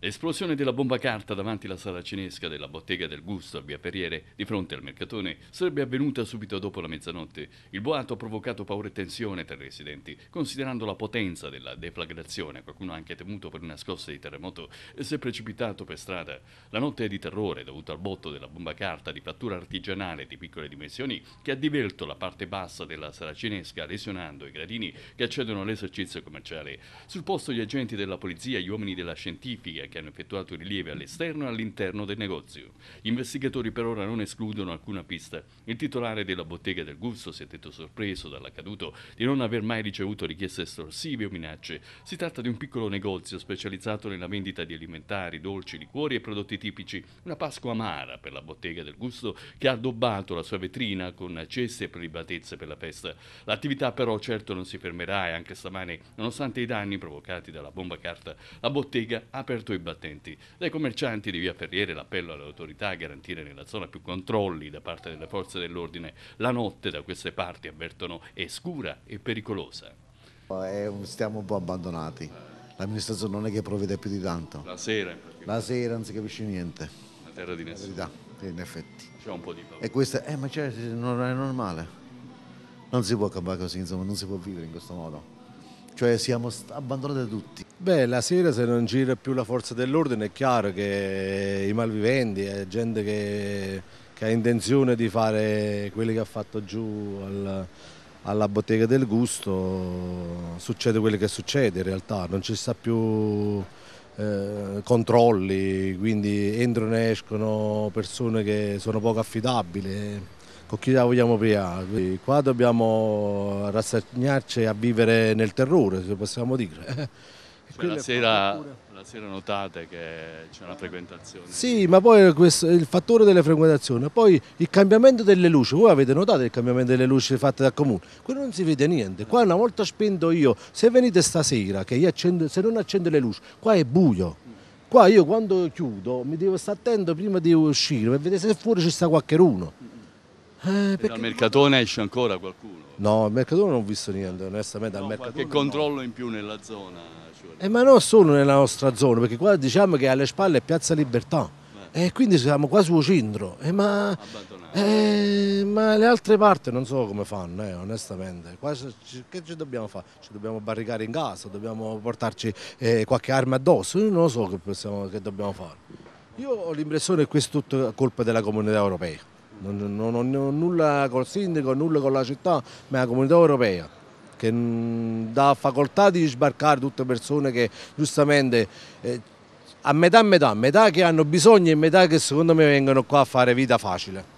L'esplosione della bomba carta davanti alla sala cinesca della bottega del Gusto a Via Perriere, di fronte al mercatone, sarebbe avvenuta subito dopo la mezzanotte. Il boato ha provocato paura e tensione tra i residenti, considerando la potenza della deflagrazione, qualcuno ha anche temuto per una scossa di terremoto e si è precipitato per strada. La notte è di terrore dovuta al botto della bomba carta di fattura artigianale di piccole dimensioni che ha divelto la parte bassa della sala cinesca, lesionando i gradini che accedono all'esercizio commerciale. Sul posto gli agenti della polizia, gli uomini della scientifica, che hanno effettuato rilievi all'esterno e all'interno del negozio. Gli investigatori per ora non escludono alcuna pista. Il titolare della bottega del Gusto si è detto sorpreso dall'accaduto di non aver mai ricevuto richieste estorsive o minacce. Si tratta di un piccolo negozio specializzato nella vendita di alimentari, dolci, liquori e prodotti tipici. Una Pasqua amara per la bottega del Gusto che ha addobbato la sua vetrina con ceste e prelibatezze per la festa. L'attività però certo non si fermerà e anche stamane, nonostante i danni provocati dalla bomba carta, la bottega ha aperto i battenti. Dai commercianti di via Ferriere l'appello alle autorità a garantire nella zona più controlli da parte delle forze dell'ordine. La notte da queste parti avvertono è scura e pericolosa. Eh, stiamo un po' abbandonati. L'amministrazione non è che provvede più di tanto. La sera, La sera non si capisce niente. La terra di nessuno. La verità in effetti. C'è un po' di paura. E questa, eh, ma cioè, non è normale. Non si può accampare così, insomma, non si può vivere in questo modo. Cioè siamo abbandonati tutti. Beh, la sera se non gira più la forza dell'ordine è chiaro che i malviventi, è gente che, che ha intenzione di fare quelli che ha fatto giù al, alla bottega del gusto, succede quello che succede in realtà, non ci sta più eh, controlli, quindi entrano e escono persone che sono poco affidabili, con chi la vogliamo pigliare? qua dobbiamo rassegnarci a vivere nel terrore, se possiamo dire. Cioè, la, sera, la, sera, notate che c'è una frequentazione. Sì, ma poi questo, il fattore delle frequentazioni, poi il cambiamento delle luci, voi avete notato il cambiamento delle luci fatte dal comune, qui non si vede niente, qua una volta spento io, se venite stasera, che io accendo, se non accendo le luci, qua è buio. Qua io quando chiudo mi devo stare attento prima di uscire per vedere se fuori ci sta qualcuno. Eh, perché... Al mercatone esce ancora qualcuno? No, al mercatone non ho visto niente, onestamente. No, al qualche controllo no. in più nella zona. Eh, ma non solo nella nostra zona, perché qua diciamo che alle spalle è Piazza Libertà e eh, quindi siamo quasi sul centro, eh, ma, eh, ma, le altre parti non so come fanno, eh, onestamente. Qua, che ci dobbiamo fare? Ci dobbiamo barricare in casa, dobbiamo portarci eh, qualche arma addosso, io non so che, possiamo, che dobbiamo fare. Io ho l'impressione che questo è tutto colpa della comunità europea, non, non ho nulla col sindaco, nulla con la città, ma la comunità europea che mm, dà facoltà di sbarcare tutte persone che giustamente eh, a metà metà, metà che hanno bisogno e metà che secondo me vengono qua a fare vita facile.